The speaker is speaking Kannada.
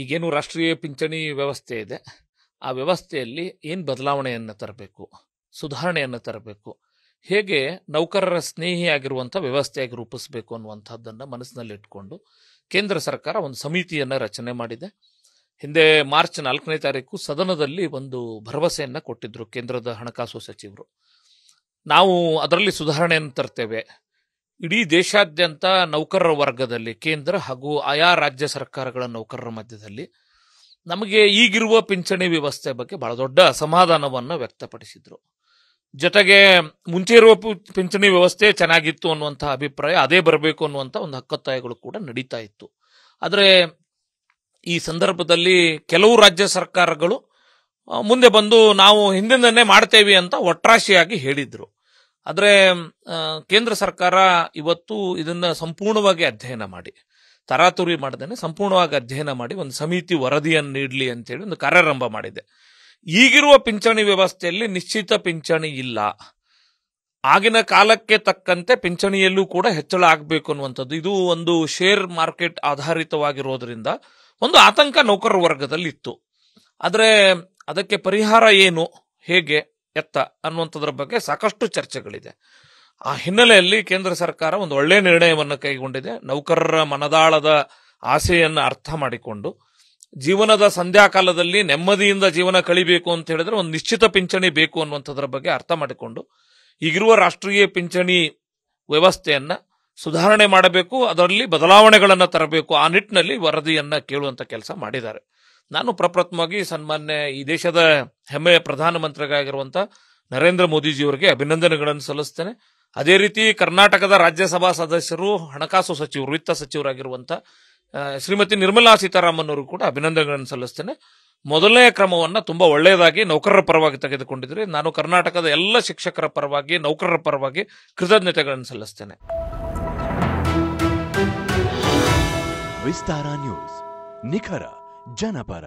ಈಗೇನು ರಾಷ್ಟ್ರೀಯ ಪಿಂಚಣಿ ವ್ಯವಸ್ಥೆ ಇದೆ ಆ ವ್ಯವಸ್ಥೆಯಲ್ಲಿ ಏನು ಬದಲಾವಣೆಯನ್ನು ತರಬೇಕು ಸುಧಾರಣೆಯನ್ನು ತರಬೇಕು ಹೇಗೆ ನೌಕರರ ಸ್ನೇಹಿಯಾಗಿರುವಂಥ ವ್ಯವಸ್ಥೆಯಾಗಿ ರೂಪಿಸಬೇಕು ಅನ್ನುವಂಥದ್ದನ್ನು ಇಟ್ಕೊಂಡು ಕೇಂದ್ರ ಸರ್ಕಾರ ಒಂದು ಸಮಿತಿಯನ್ನು ರಚನೆ ಮಾಡಿದೆ ಹಿಂದೆ ಮಾರ್ಚ್ ನಾಲ್ಕನೇ ತಾರೀಕು ಸದನದಲ್ಲಿ ಒಂದು ಭರವಸೆಯನ್ನು ಕೊಟ್ಟಿದ್ದರು ಕೇಂದ್ರದ ಹಣಕಾಸು ಸಚಿವರು ನಾವು ಅದರಲ್ಲಿ ಸುಧಾರಣೆಯನ್ನು ತರ್ತೇವೆ ಇಡೀ ದೇಶಾದ್ಯಂತ ನೌಕರರ ವರ್ಗದಲ್ಲಿ ಕೇಂದ್ರ ಹಾಗೂ ಆಯಾ ರಾಜ್ಯ ಸರ್ಕಾರಗಳ ನೌಕರರ ಮಧ್ಯದಲ್ಲಿ ನಮಗೆ ಈಗಿರುವ ಪಿಂಚಣಿ ವ್ಯವಸ್ಥೆ ಬಗ್ಗೆ ಬಹಳ ದೊಡ್ಡ ಅಸಮಾಧಾನವನ್ನು ವ್ಯಕ್ತಪಡಿಸಿದರು ಜೊತೆಗೆ ಮುಂಚೆ ಇರುವ ಪಿಂಚಣಿ ವ್ಯವಸ್ಥೆ ಚೆನ್ನಾಗಿತ್ತು ಅನ್ನುವಂಥ ಅಭಿಪ್ರಾಯ ಅದೇ ಬರಬೇಕು ಅನ್ನುವಂಥ ಒಂದು ಹಕ್ಕೊತ್ತಾಯಗಳು ಕೂಡ ನಡೀತಾ ಇತ್ತು ಆದರೆ ಈ ಸಂದರ್ಭದಲ್ಲಿ ಕೆಲವು ರಾಜ್ಯ ಸರ್ಕಾರಗಳು ಮುಂದೆ ಬಂದು ನಾವು ಹಿಂದಿನನ್ನೇ ಮಾಡ್ತೇವೆ ಅಂತ ಒಟ್ರಾಶಿಯಾಗಿ ಹೇಳಿದರು ಆದರೆ ಕೇಂದ್ರ ಸರ್ಕಾರ ಇವತ್ತು ಇದನ್ನ ಸಂಪೂರ್ಣವಾಗಿ ಅಧ್ಯಯನ ಮಾಡಿ ತರಾತುರಿ ಮಾಡದೇನೆ ಸಂಪೂರ್ಣವಾಗಿ ಅಧ್ಯಯನ ಮಾಡಿ ಒಂದು ಸಮಿತಿ ವರದಿಯನ್ನು ನೀಡಲಿ ಅಂತೇಳಿ ಒಂದು ಕಾರ್ಯಾರಂಭ ಮಾಡಿದೆ ಈಗಿರುವ ಪಿಂಚಣಿ ವ್ಯವಸ್ಥೆಯಲ್ಲಿ ನಿಶ್ಚಿತ ಪಿಂಚಣಿ ಇಲ್ಲ ಆಗಿನ ಕಾಲಕ್ಕೆ ತಕ್ಕಂತೆ ಪಿಂಚಣಿಯಲ್ಲೂ ಕೂಡ ಹೆಚ್ಚಳ ಆಗಬೇಕು ಅನ್ನುವಂಥದ್ದು ಇದು ಒಂದು ಶೇರ್ ಮಾರ್ಕೆಟ್ ಆಧಾರಿತವಾಗಿರೋದ್ರಿಂದ ಒಂದು ಆತಂಕ ನೌಕರರ ವರ್ಗದಲ್ಲಿ ಇತ್ತು ಆದರೆ ಅದಕ್ಕೆ ಪರಿಹಾರ ಏನು ಹೇಗೆ ಎತ್ತ ಅನ್ನುವಂಥದ್ರ ಬಗ್ಗೆ ಸಾಕಷ್ಟು ಚರ್ಚೆಗಳಿದೆ ಆ ಹಿನ್ನೆಲೆಯಲ್ಲಿ ಕೇಂದ್ರ ಸರ್ಕಾರ ಒಂದು ಒಳ್ಳೆಯ ನಿರ್ಣಯವನ್ನು ಕೈಗೊಂಡಿದೆ ನೌಕರರ ಮನದಾಳದ ಆಸೆಯನ್ನು ಅರ್ಥ ಮಾಡಿಕೊಂಡು ಜೀವನದ ಸಂಧ್ಯಾಕಾಲದಲ್ಲಿ ನೆಮ್ಮದಿಯಿಂದ ಜೀವನ ಕಳಿಬೇಕು ಅಂತ ಹೇಳಿದ್ರೆ ಒಂದು ನಿಶ್ಚಿತ ಪಿಂಚಣಿ ಬೇಕು ಅನ್ನುವಂಥದ್ರ ಬಗ್ಗೆ ಅರ್ಥ ಮಾಡಿಕೊಂಡು ಈಗಿರುವ ರಾಷ್ಟ್ರೀಯ ಪಿಂಚಣಿ ವ್ಯವಸ್ಥೆಯನ್ನು ಸುಧಾರಣೆ ಮಾಡಬೇಕು ಅದರಲ್ಲಿ ಬದಲಾವಣೆಗಳನ್ನು ತರಬೇಕು ಆ ನಿಟ್ಟಿನಲ್ಲಿ ವರದಿಯನ್ನು ಕೇಳುವಂಥ ಕೆಲಸ ಮಾಡಿದ್ದಾರೆ ನಾನು ಪ್ರಪ್ರಥಮವಾಗಿ ಸನ್ಮಾನ್ಯ ಈ ದೇಶದ ಹೆಮ್ಮೆಯ ಪ್ರಧಾನಮಂತ್ರಿಗಾಗಿರುವಂತ ನರೇಂದ್ರ ಮೋದಿಜಿಯವರಿಗೆ ಅಭಿನಂದನೆಗಳನ್ನು ಸಲ್ಲಿಸ್ತೇನೆ ಅದೇ ರೀತಿ ಕರ್ನಾಟಕದ ರಾಜ್ಯಸಭಾ ಸದಸ್ಯರು ಹಣಕಾಸು ಸಚಿವರು ವಿತ್ತ ಸಚಿವರಾಗಿರುವಂತ ಶ್ರೀಮತಿ ನಿರ್ಮಲಾ ಸೀತಾರಾಮನ್ ಅವರು ಕೂಡ ಅಭಿನಂದನೆಗಳನ್ನು ಸಲ್ಲಿಸ್ತೇನೆ ಮೊದಲನೇ ಕ್ರಮವನ್ನ ತುಂಬಾ ಒಳ್ಳೆಯದಾಗಿ ನೌಕರರ ಪರವಾಗಿ ತೆಗೆದುಕೊಂಡಿದ್ರಿ ನಾನು ಕರ್ನಾಟಕದ ಎಲ್ಲ ಶಿಕ್ಷಕರ ಪರವಾಗಿ ನೌಕರರ ಪರವಾಗಿ ಕೃತಜ್ಞತೆಗಳನ್ನು ಸಲ್ಲಿಸ್ತೇನೆ ವಿಸ್ತಾರ ನ್ಯೂಸ್ ನಿಖರ ಜನಪರ